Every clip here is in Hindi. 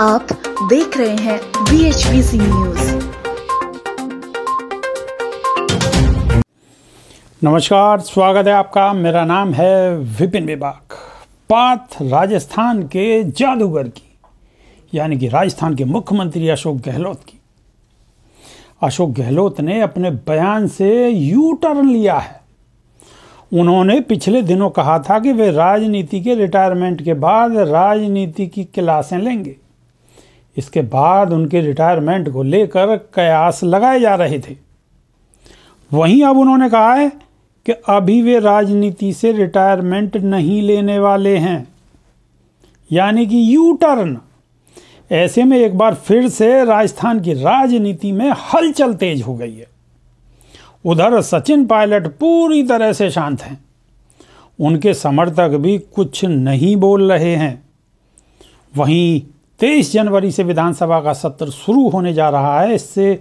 आप देख रहे हैं B H B C news नमस्कार स्वागत है आपका मेरा नाम है विपिन विभाग बात राजस्थान के जादूगर की यानी कि राजस्थान के मुख्यमंत्री अशोक गहलोत की अशोक गहलोत ने अपने बयान से यू टर्न लिया है उन्होंने पिछले दिनों कहा था कि वे राजनीति के रिटायरमेंट के बाद राजनीति की क्लासें लेंगे इसके बाद उनके रिटायरमेंट को लेकर कयास लगाए जा रहे थे वहीं अब उन्होंने कहा है कि अभी वे राजनीति से रिटायरमेंट नहीं लेने वाले हैं यानी कि यू टर्न ऐसे में एक बार फिर से राजस्थान की राजनीति में हलचल तेज हो गई है उधर सचिन पायलट पूरी तरह से शांत हैं उनके समर्थक भी कुछ नहीं बोल रहे हैं वहीं तेईस जनवरी से विधानसभा का सत्र शुरू होने जा रहा है इससे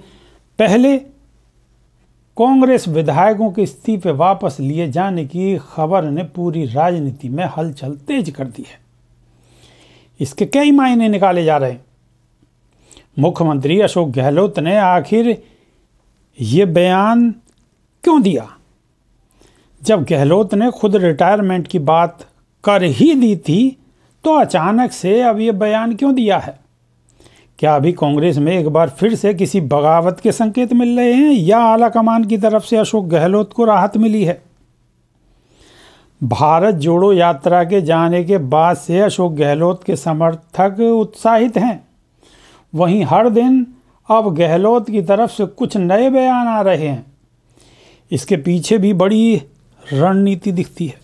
पहले कांग्रेस विधायकों के इस्तीफे वापस लिए जाने की खबर ने पूरी राजनीति में हलचल तेज कर दी है इसके कई मायने निकाले जा रहे हैं मुख्यमंत्री अशोक गहलोत ने आखिर ये बयान क्यों दिया जब गहलोत ने खुद रिटायरमेंट की बात कर ही दी थी तो अचानक से अब ये बयान क्यों दिया है क्या अभी कांग्रेस में एक बार फिर से किसी बगावत के संकेत मिल रहे हैं या आला कमान की तरफ से अशोक गहलोत को राहत मिली है भारत जोड़ो यात्रा के जाने के बाद से अशोक गहलोत के समर्थक उत्साहित हैं वहीं हर दिन अब गहलोत की तरफ से कुछ नए बयान आ रहे हैं इसके पीछे भी बड़ी रणनीति दिखती है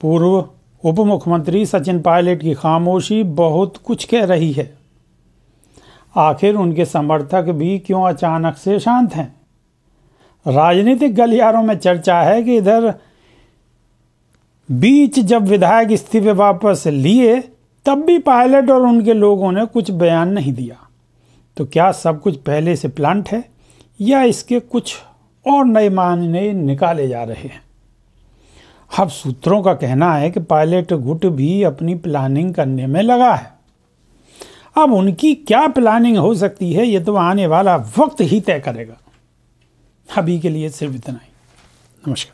पूर्व उप मुख्यमंत्री सचिन पायलट की खामोशी बहुत कुछ कह रही है आखिर उनके समर्थक भी क्यों अचानक से शांत हैं राजनीतिक गलियारों में चर्चा है कि इधर बीच जब विधायक इस्तीफे वापस लिए तब भी पायलट और उनके लोगों ने कुछ बयान नहीं दिया तो क्या सब कुछ पहले से प्लांट है या इसके कुछ और नए मानने निकाले जा रहे हैं अब सूत्रों का कहना है कि पायलट गुट भी अपनी प्लानिंग करने में लगा है अब उनकी क्या प्लानिंग हो सकती है ये तो आने वाला वक्त ही तय करेगा अभी के लिए सिर्फ इतना ही नमस्कार